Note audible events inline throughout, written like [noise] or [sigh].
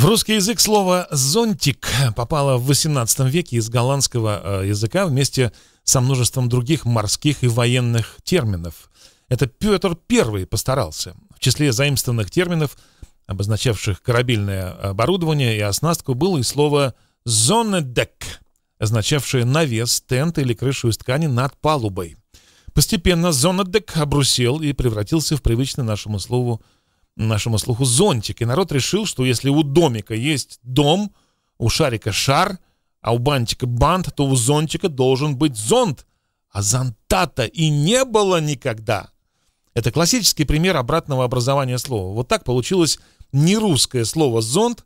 В русский язык слово «зонтик» попало в XVIII веке из голландского э, языка вместе со множеством других морских и военных терминов. Это Петр I постарался. В числе заимствованных терминов, обозначавших корабельное оборудование и оснастку, было и слово «зонедек», означавшее навес, тент или крышу из ткани над палубой. Постепенно «зонедек» обрусел и превратился в привычное нашему слову нашему слуху зонтик. И народ решил, что если у домика есть дом, у шарика шар, а у бантика бант, то у зонтика должен быть зонт. А зонта-то и не было никогда. Это классический пример обратного образования слова. Вот так получилось нерусское слово «зонт»,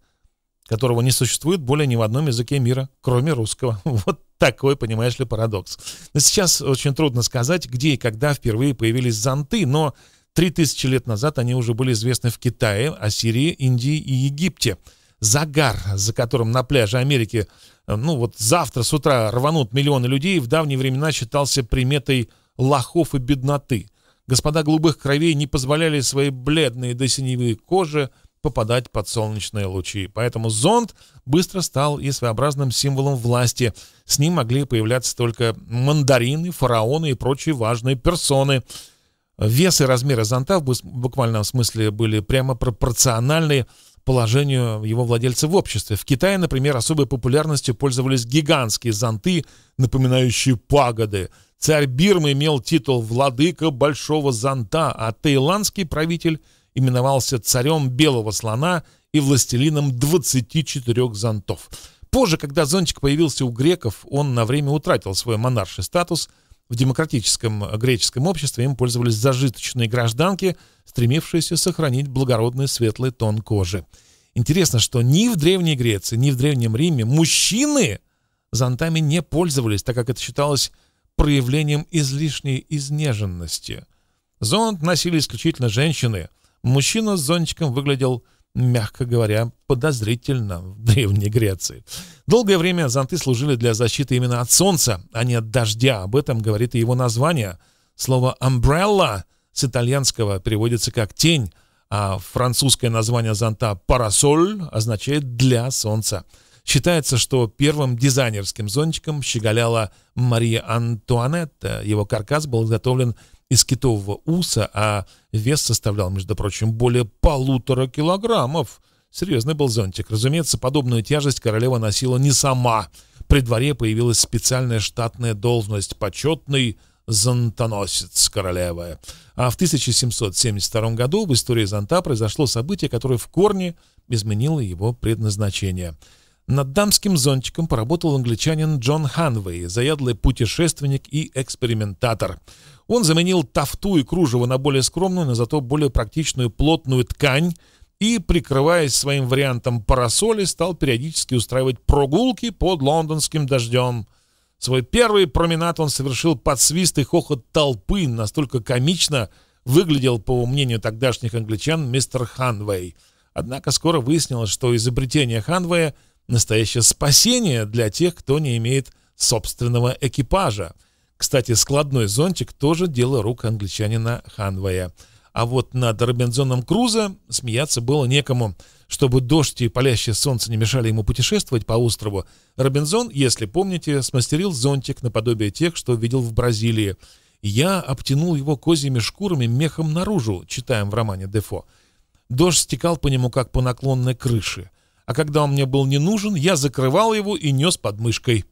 которого не существует более ни в одном языке мира, кроме русского. [laughs] Вот такой, понимаешь ли, парадокс. Но сейчас очень трудно сказать, где и когда впервые появились зонты, но 3000 лет назад они уже были известны в Китае, Ассирии, Индии и Египте. Загар, за которым на пляже Америки, э, ну вот завтра с утра рванут миллионы людей, в давние времена считался приметой лохов и бедноты. Господа голубых кровей не позволяли своей бледной до синевой кожи попадать под солнечные лучи. Поэтому зонд быстро стал и своеобразным символом власти. С ним могли появляться только мандарины, фараоны и прочие важные персоны – Вес и размеры зонта в буквальном смысле были прямо пропорциональны положению его владельца в обществе. В Китае, например, особой популярностью пользовались гигантские зонты, напоминающие пагоды. Царь Бирмы имел титул «владыка большого зонта», а таиландский правитель именовался царем белого слона и властелином 24 зонтов. Позже, когда зонтик появился у греков, он на время утратил свой монарший статус – в демократическом э, греческом обществе им пользовались зажиточные гражданки, стремившиеся сохранить благородный светлый тон кожи. Интересно, что ни в Древней Греции, ни в Древнем Риме мужчины зонтами не пользовались, так как это считалось проявлением излишней изнеженности. Зонт носили исключительно женщины. Мужчина с зонтиком выглядел мягко говоря, подозрительно в Древней Греции. Долгое время зонты служили для защиты именно от солнца, а не от дождя. Об этом говорит и его название. Слово «umbrella» с итальянского переводится как «тень», а французское название зонта «парасоль» означает «для солнца». Считается, что первым дизайнерским зонтиком щеголяла Мария Антуанетта. Его каркас был изготовлен из китового уса, а вес составлял, между прочим, более полутора килограммов. Серьезный был зонтик. Разумеется, подобную тяжесть королева носила не сама. При дворе появилась специальная штатная должность — почетный зонтоносец королевы. А в 1772 году в истории зонта произошло событие, которое в корне изменило его предназначение — над дамским зонтиком поработал англичанин Джон Ханвей, заядлый путешественник и экспериментатор. Он заменил тафту и кружево на более скромную, но зато более практичную плотную ткань и, прикрываясь своим вариантом парасоли, стал периодически устраивать прогулки под лондонским дождем. Свой первый променад он совершил под свист и хохот толпы, настолько комично выглядел, по мнению тогдашних англичан, мистер Ханвей. Однако скоро выяснилось, что изобретение Ханвея – Настоящее спасение для тех, кто не имеет собственного экипажа. Кстати, складной зонтик тоже дело рук англичанина Ханвая. А вот над Робинзоном Крузо смеяться было некому. Чтобы дождь и палящее солнце не мешали ему путешествовать по острову, Робинзон, если помните, смастерил зонтик наподобие тех, что видел в Бразилии. Я обтянул его козьими шкурами мехом наружу, читаем в романе Дефо. Дождь стекал по нему, как по наклонной крыше а когда он мне был не нужен, я закрывал его и нес под мышкой.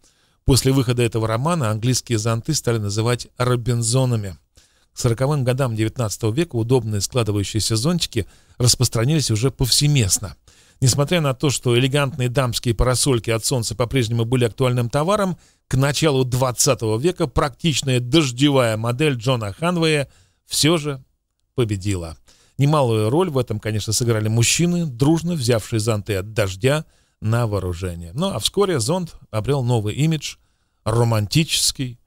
После выхода этого романа английские зонты стали называть «робинзонами». К 40 годам XIX века удобные складывающиеся зонтики распространились уже повсеместно. Несмотря на то, что элегантные дамские парасольки от солнца по-прежнему были актуальным товаром, к началу XX века практичная дождевая модель Джона Ханвея все же победила. Немалую роль в этом, конечно, сыграли мужчины, дружно взявшие зонты от дождя на вооружение. Ну а вскоре зонт обрел новый имидж, романтический.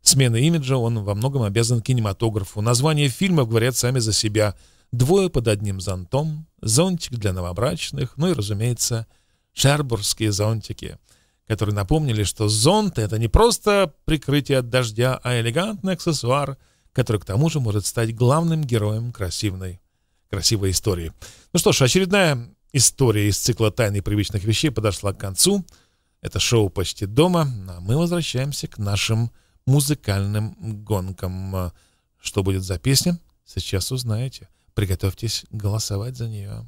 Смена имиджа он во многом обязан кинематографу. Названия фильмов говорят сами за себя. «Двое под одним зонтом», «Зонтик для новобрачных», ну и, разумеется, «Шербургские зонтики» которые напомнили, что зонт — это не просто прикрытие от дождя, а элегантный аксессуар, который к тому же может стать главным героем красивой красивой истории. Ну что ж, очередная история из цикла «Тайны привычных вещей» подошла к концу. Это шоу «Почти дома», а мы возвращаемся к нашим музыкальным гонкам. Что будет за песня? Сейчас узнаете. Приготовьтесь голосовать за нее.